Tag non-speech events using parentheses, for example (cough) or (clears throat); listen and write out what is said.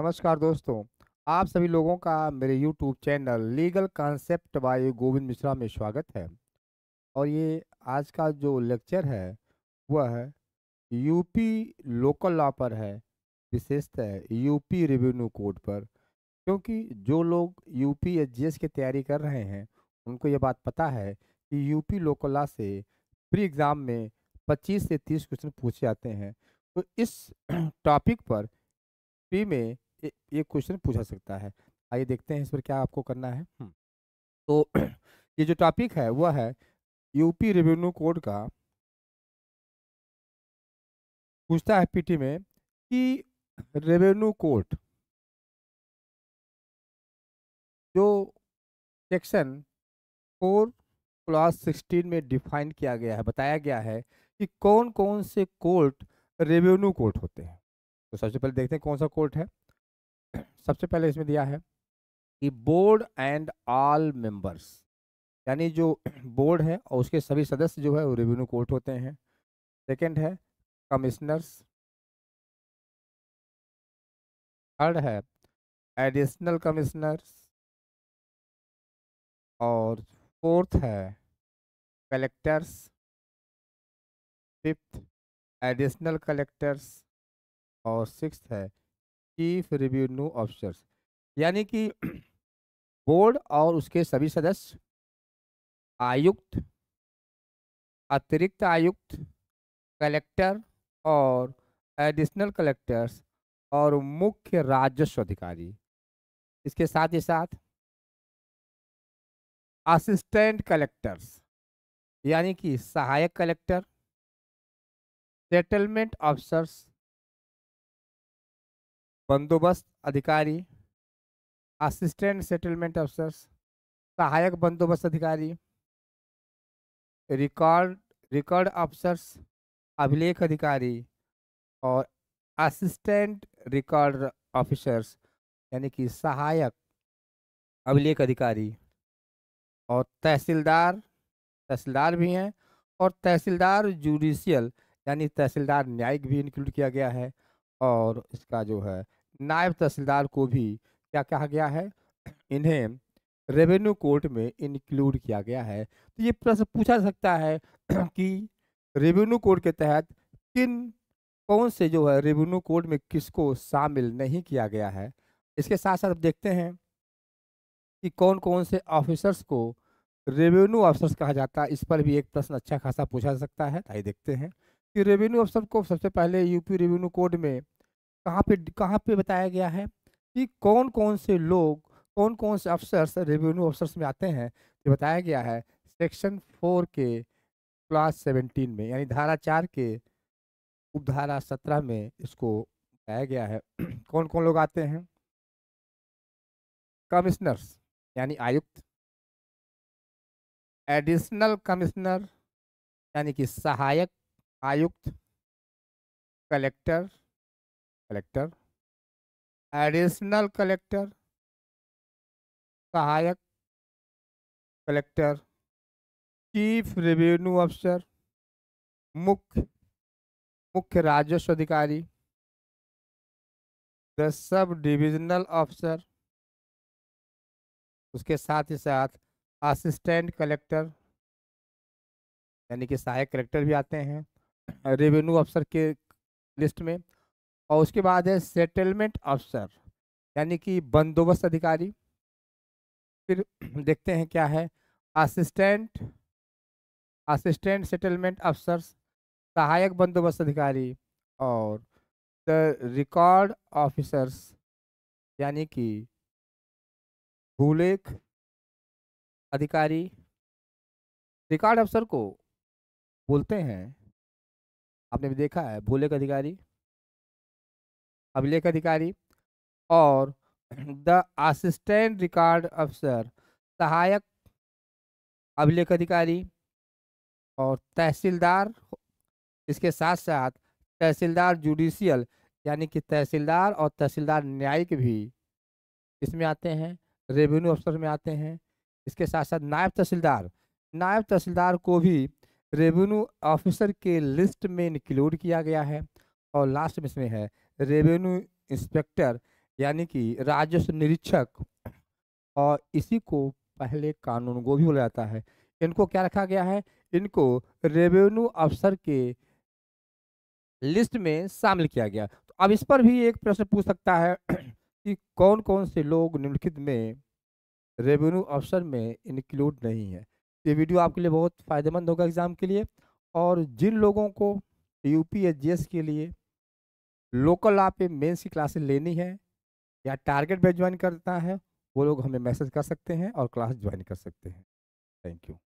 नमस्कार दोस्तों आप सभी लोगों का मेरे YouTube channel legal concept by Govind Mishra में स्वागत है और ये आज का जो लेक्चर है वह यूपी लोकल लॉ पर है विशेषतः यूपी रेवेन्यू कोड पर क्योंकि जो लोग यूपी एच की तैयारी कर रहे हैं उनको ये बात पता है कि यूपी लोकल लॉ से प्री एग्ज़ाम में 25 से 30 क्वेश्चन पूछे जाते हैं तो इस टॉपिक (clears throat) पर पी में ये क्वेश्चन पूछा सकता है आइए देखते हैं इस पर क्या आपको करना है तो (clears throat) ये जो टॉपिक है वह है यूपी रेवेन्यू कोड का पूछता है पीटी में कि रेवेन्यू कोड जो सेक्शन फोर क्लास सिक्सटीन में डिफाइन किया गया है बताया गया है कि कौन कौन से कोर्ट रेवेन्यू कोर्ट होते हैं तो सबसे पहले देखते हैं कौन सा कोर्ट है सबसे पहले इसमें दिया है कि बोर्ड एंड ऑल मेंबर्स यानी जो (clears throat) बोर्ड है और उसके सभी सदस्य जो है वो रेवेन्यू कोर्ट होते हैं सेकंड है कमिश्नर्स थर्ड है एडिशनल कमिश्नर्स और फोर्थ है कलेक्टर्स फिफ्थ एडिशनल कलेक्टर्स और सिक्स है चीफ रिव्न्यू ऑफिसर्स यानी कि बोर्ड और उसके सभी सदस्य आयुक्त अतिरिक्त आयुक्त कलेक्टर और एडिशनल कलेक्टर्स और मुख्य राजस्व अधिकारी इसके साथ ही साथ असिस्टेंट कलेक्टर्स यानी कि सहायक कलेक्टर सेटलमेंट ऑफिसर्स बंदोबस्त अधिकारी असिस्टेंट सेटलमेंट अफसर सहायक बंदोबस्त अधिकारी रिकॉर्ड रिकॉर्ड अफसर्स अभिलेख अधिकारी और असिस्टेंट रिकॉर्ड ऑफिसर्स यानी कि सहायक अभिलेख अधिकारी और तहसीलदार तहसीलदार भी हैं और तहसीलदार जुडिशियल यानी तहसीलदार न्यायिक भी इंक्लूड किया गया है और इसका जो है नायब तहसीलदार को भी क्या कहा गया है इन्हें रेवेन्यू कोर्ट में इंक्लूड किया गया है तो ये प्रश्न पूछा सकता है (clears throat) कि रेवेन्यू कोड के तहत किन कौन से जो है रेवेन्यू कोड में किसको शामिल नहीं किया गया है इसके साथ साथ देखते हैं कि कौन कौन से ऑफिसर्स को रेवेन्यू ऑफिसर्स कहा जाता है इस पर भी एक प्रश्न अच्छा खासा पूछा जा सकता है आइए देखते हैं कि रेवेन्यू अफसर को सबसे पहले यूपी रेवेन्यू कोड में कहाँ पे कहाँ पे बताया गया है कि कौन कौन से लोग कौन कौन से अफसर्स रेवेन्यू अफसर में आते हैं ये बताया गया है सेक्शन फोर के क्लास सेवनटीन में यानी धारा चार के उपधारा सत्रह में इसको बताया गया है (clears throat) कौन कौन लोग आते हैं कमिश्नर्स यानी आयुक्त एडिशनल कमिश्नर यानी कि सहायक आयुक्त कलेक्टर कलेक्टर एडिशनल कलेक्टर सहायक कलेक्टर चीफ रेवेन्यू अफसर मुख्य मुख्य राजस्व अधिकारी द सब डिविजनल ऑफिसर उसके साथ ही साथ असिस्टेंट कलेक्टर यानी कि सहायक कलेक्टर भी आते हैं रेवेन्यू अफसर के लिस्ट में और उसके बाद है सेटलमेंट अफसर यानी कि बंदोबस्त अधिकारी फिर (clears throat) देखते हैं क्या है असिस्टेंट असिस्टेंट सेटलमेंट अफसर सहायक बंदोबस्त अधिकारी और द रिकॉर्ड ऑफिसर्स यानी कि भूलेख अधिकारी रिकॉर्ड अफसर को बोलते हैं आपने भी देखा है भूलेख अधिकारी अभिलेख अधिकारी और द असिस्टेंट रिकॉर्ड अफसर सहायक अभिलेख अधिकारी और तहसीलदार इसके साथ साथ तहसीलदार जुडिशियल यानी कि तहसीलदार और तहसीलदार न्यायिक भी इसमें आते हैं रेवेन्यू अफसर में आते हैं इसके साथ साथ नायब तहसीलदार नायब तहसीलदार को भी रेवेन्यू ऑफिसर के लिस्ट में इंक्लूड किया गया है और लास्ट में इसमें है रेवेन्यू इंस्पेक्टर यानी कि राजस्व निरीक्षक और इसी को पहले कानून को भी बोला जाता है इनको क्या रखा गया है इनको रेवेन्यू अफसर के लिस्ट में शामिल किया गया तो अब इस पर भी एक प्रश्न पूछ सकता है (clears throat) कि कौन कौन से लोग निम्नलिखित में रेवेन्यू अफसर में इंक्लूड नहीं है ये वीडियो आपके लिए बहुत फ़ायदेमंद होगा एग्ज़ाम के लिए और जिन लोगों को यू पी के लिए लोकल आप मेन्स की क्लासेस लेनी है या टारगेट पर ज्वाइन करना है वो लोग हमें मैसेज कर सकते हैं और क्लास ज्वाइन कर सकते हैं थैंक यू